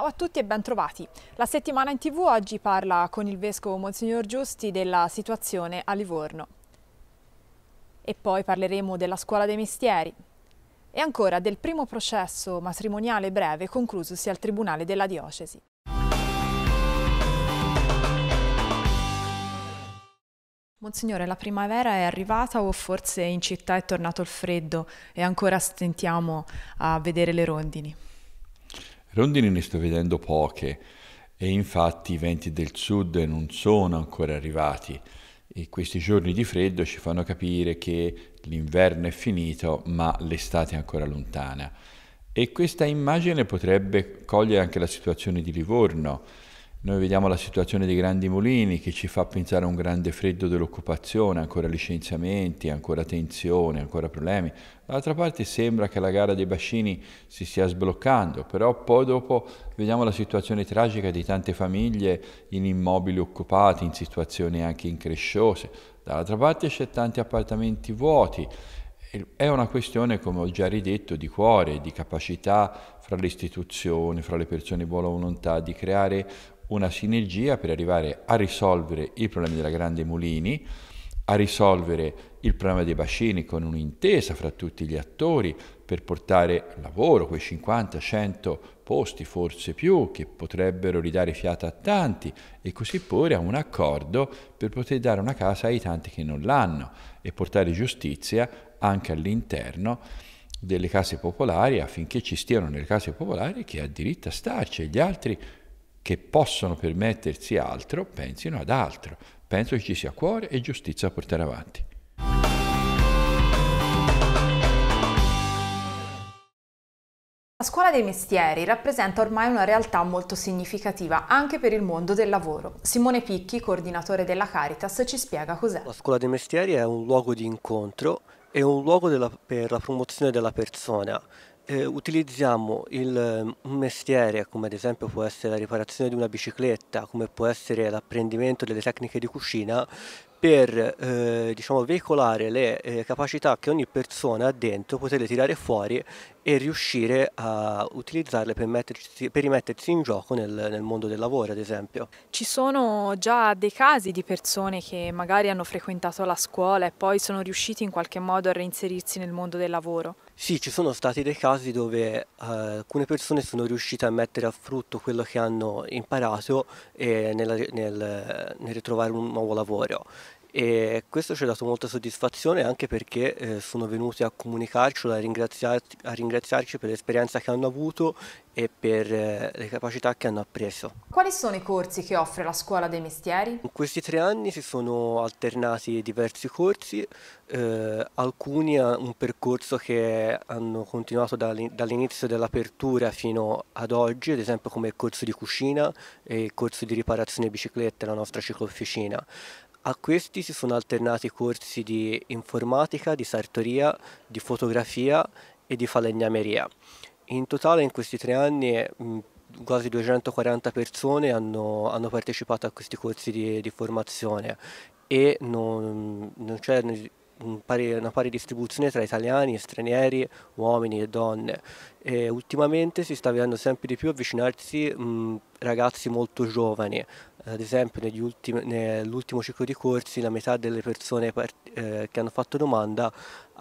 Ciao a tutti e bentrovati. La settimana in tv oggi parla con il Vescovo Monsignor Giusti della situazione a Livorno. E poi parleremo della scuola dei mestieri. E ancora del primo processo matrimoniale breve conclusosi al Tribunale della Diocesi. Monsignore, la primavera è arrivata o forse in città è tornato il freddo e ancora stentiamo a vedere le rondini? Rondini ne sto vedendo poche e infatti i venti del sud non sono ancora arrivati e questi giorni di freddo ci fanno capire che l'inverno è finito ma l'estate è ancora lontana. E questa immagine potrebbe cogliere anche la situazione di Livorno noi vediamo la situazione dei grandi mulini che ci fa pensare a un grande freddo dell'occupazione, ancora licenziamenti, ancora tensione, ancora problemi. D'altra parte sembra che la gara dei bacini si stia sbloccando, però poi dopo vediamo la situazione tragica di tante famiglie in immobili occupati, in situazioni anche incresciose. Dall'altra parte c'è tanti appartamenti vuoti è una questione, come ho già ridetto, di cuore, di capacità fra le istituzioni, fra le persone di buona volontà, di creare una sinergia per arrivare a risolvere i problemi della Grande Mulini, a risolvere il problema dei bacini con un'intesa fra tutti gli attori per portare lavoro, quei 50-100 posti, forse più, che potrebbero ridare fiato a tanti e così pure a un accordo per poter dare una casa ai tanti che non l'hanno e portare giustizia anche all'interno delle case popolari affinché ci stiano nelle case popolari che ha diritto a starci e gli altri che possono permettersi altro pensino ad altro. Penso che ci sia cuore e giustizia da portare avanti. La scuola dei mestieri rappresenta ormai una realtà molto significativa anche per il mondo del lavoro. Simone Picchi, coordinatore della Caritas, ci spiega cos'è. La scuola dei mestieri è un luogo di incontro e un luogo della, per la promozione della persona, eh, utilizziamo il, un mestiere come ad esempio può essere la riparazione di una bicicletta, come può essere l'apprendimento delle tecniche di cucina per eh, diciamo, veicolare le eh, capacità che ogni persona ha dentro, poterle tirare fuori e riuscire a utilizzarle per, metterci, per rimettersi in gioco nel, nel, mondo del lavoro, ad esempio. Ci sono già dei casi di persone che magari hanno frequentato la scuola e poi sono riusciti in qualche modo a reinserirsi nel mondo del lavoro? Sì, ci sono stati dei casi dove uh, alcune persone sono riuscite a mettere a frutto quello che hanno imparato nel, nel, nel, ritrovare un nuovo lavoro e questo ci ha dato molta soddisfazione anche perché eh, sono venuti a comunicarcelo, a, ringraziarci, a ringraziarci per l'esperienza che hanno avuto e per eh, le capacità che hanno appreso. Quali sono i corsi che offre la Scuola dei Mestieri? In questi tre anni si sono alternati diversi corsi, eh, alcuni un percorso che hanno continuato dall'inizio dell'apertura fino ad oggi, ad esempio come il corso di cucina e il corso di riparazione biciclette, la nostra ciclofficina. A questi si sono alternati corsi di informatica, di sartoria, di fotografia e di falegnameria. In totale in questi tre anni mm, quasi 240 persone hanno, hanno partecipato a questi corsi di, di formazione e non, non c'è un pari, una pari distribuzione tra italiani, stranieri, uomini e donne. E ultimamente si sta vedendo sempre di più avvicinarsi mh, mm, ragazzi molto giovani ad esempio nell'ultimo ciclo di corsi la metà delle persone eh, che hanno fatto domanda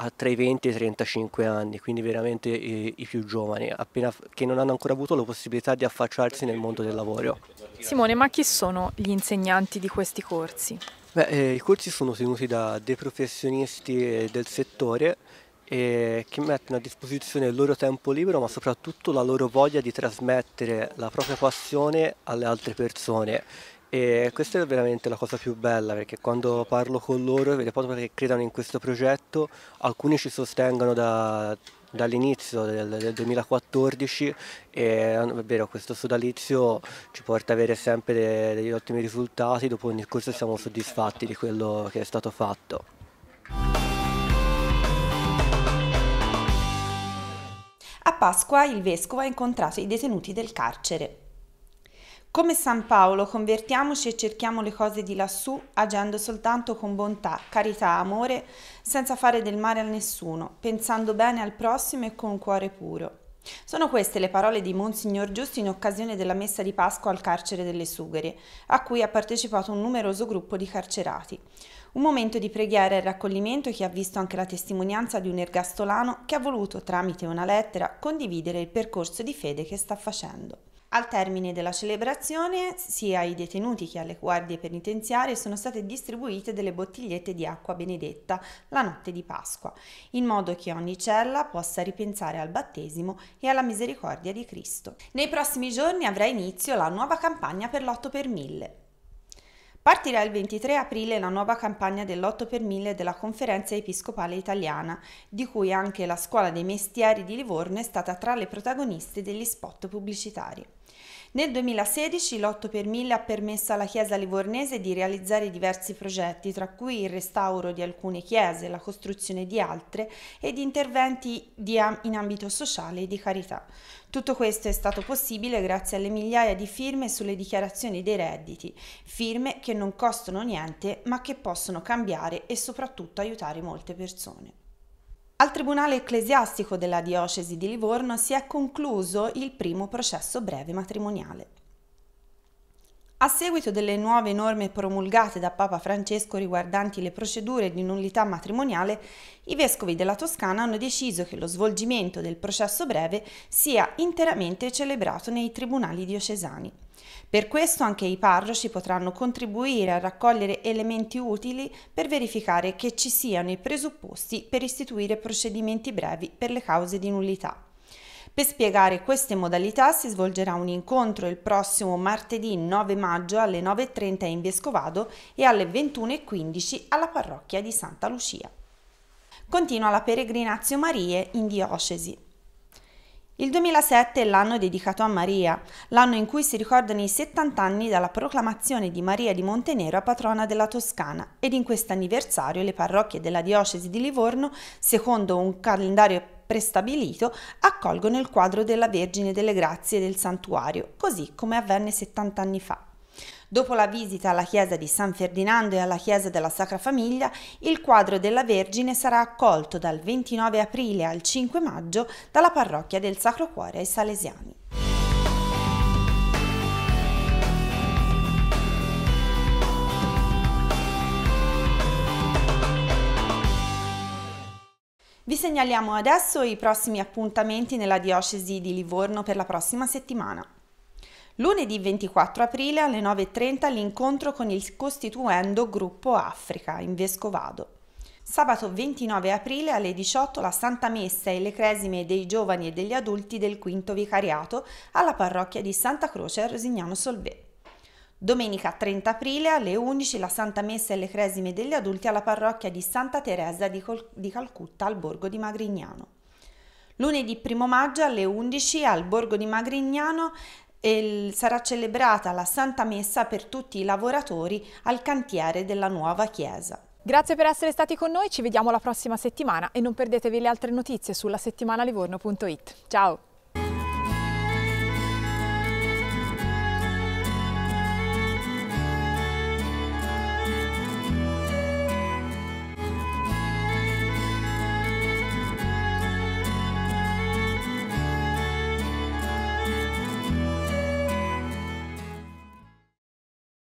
ha tra i 20 e i 35 anni, quindi veramente i, i più giovani, appena, che non hanno ancora avuto la possibilità di affacciarsi nel mondo del lavoro. Simone, ma chi sono gli insegnanti di questi corsi? Beh, eh, I corsi sono tenuti da dei professionisti eh, del settore eh, che mettono a disposizione il loro tempo libero ma soprattutto la loro voglia di trasmettere la propria passione alle altre persone e questa è veramente la cosa più bella perché quando parlo con loro e le che credono in questo progetto, alcuni ci sostengono da, dall'inizio del, del, 2014 e è vero questo sodalizio ci porta ad avere sempre degli ottimi risultati, dopo ogni corso siamo soddisfatti di quello che è stato fatto. Pasqua il vescovo ha incontrato i detenuti del carcere. Come San Paolo convertiamoci e cerchiamo le cose di lassù agendo soltanto con bontà, carità, amore, senza fare del male a nessuno, pensando bene al prossimo e con cuore puro. Sono queste le parole di Monsignor Giusti in occasione della messa di Pasqua al carcere delle Sughere, a cui ha partecipato un numeroso gruppo di carcerati. Un momento di preghiera e raccoglimento che ha visto anche la testimonianza di un ergastolano che ha voluto, tramite una lettera, condividere il percorso di fede che sta facendo. Al termine della celebrazione, sia ai detenuti che alle guardie penitenziarie sono state distribuite delle bottigliette di acqua benedetta la notte di Pasqua, in modo che ogni cella possa ripensare al battesimo e alla misericordia di Cristo. Nei prossimi giorni avrà inizio la nuova campagna per l'8 per 1000. Partirà il 23 aprile la nuova campagna dell'8 per 1000 della Conferenza Episcopale Italiana, di cui anche la Scuola dei Mestieri di Livorno è stata tra le protagoniste degli spot pubblicitari. Nel 2016 l'8 per 1000 ha permesso alla Chiesa livornese di realizzare diversi progetti, tra cui il restauro di alcune chiese, la costruzione di altre ed interventi di in ambito sociale e di carità. Tutto questo è stato possibile grazie alle migliaia di firme sulle dichiarazioni dei redditi, firme che non costano niente ma che possono cambiare e soprattutto aiutare molte persone. Al Tribunale ecclesiastico della Diocesi di Livorno si è concluso il primo processo breve matrimoniale. A seguito delle nuove norme promulgate da Papa Francesco riguardanti le procedure di nullità matrimoniale, i vescovi della Toscana hanno deciso che lo svolgimento del processo breve sia interamente celebrato nei tribunali diocesani. Per questo anche i parroci potranno contribuire a raccogliere elementi utili per verificare che ci siano i presupposti per istituire procedimenti brevi per le cause di nullità. Per spiegare queste modalità si svolgerà un incontro il prossimo martedì 9 maggio alle 9.30 in Vescovado e alle 21.15 alla parrocchia di Santa Lucia. Continua la peregrinazio Marie in diocesi. Il 2007 è l'anno dedicato a Maria, l'anno in cui si ricordano i 70 anni dalla proclamazione di Maria di Montenero a patrona della Toscana ed in questo anniversario le parrocchie della diocesi di Livorno, secondo un calendario prestabilito, accolgono il quadro della Vergine delle Grazie del santuario, così come avvenne 70 anni fa. Dopo la visita alla chiesa di San Ferdinando e alla chiesa della Sacra Famiglia, il quadro della Vergine sarà accolto dal 29 aprile al 5 maggio dalla parrocchia del Sacro Cuore ai Salesiani. Vi segnaliamo adesso i prossimi appuntamenti nella diocesi di Livorno per la prossima settimana. Lunedì 24 aprile alle 9.30 l'incontro con il costituendo Gruppo Africa in Vescovado. Sabato 29 aprile alle 18 la Santa Messa e le cresime dei giovani e degli adulti del quinto vicariato alla parrocchia di Santa Croce a Rosignano Solvè. Domenica 30 aprile alle 11 la Santa Messa e le Cresime degli adulti alla parrocchia di Santa Teresa di, Col- di Calcutta al borgo di Magrignano. Lunedì 1 maggio alle 11 al borgo di Magrignano sarà celebrata la Santa Messa per tutti i lavoratori al cantiere della nuova chiesa. Grazie per essere stati con noi, ci vediamo la prossima settimana e non perdetevi le altre notizie sulla settimanalivorno.it. Ciao!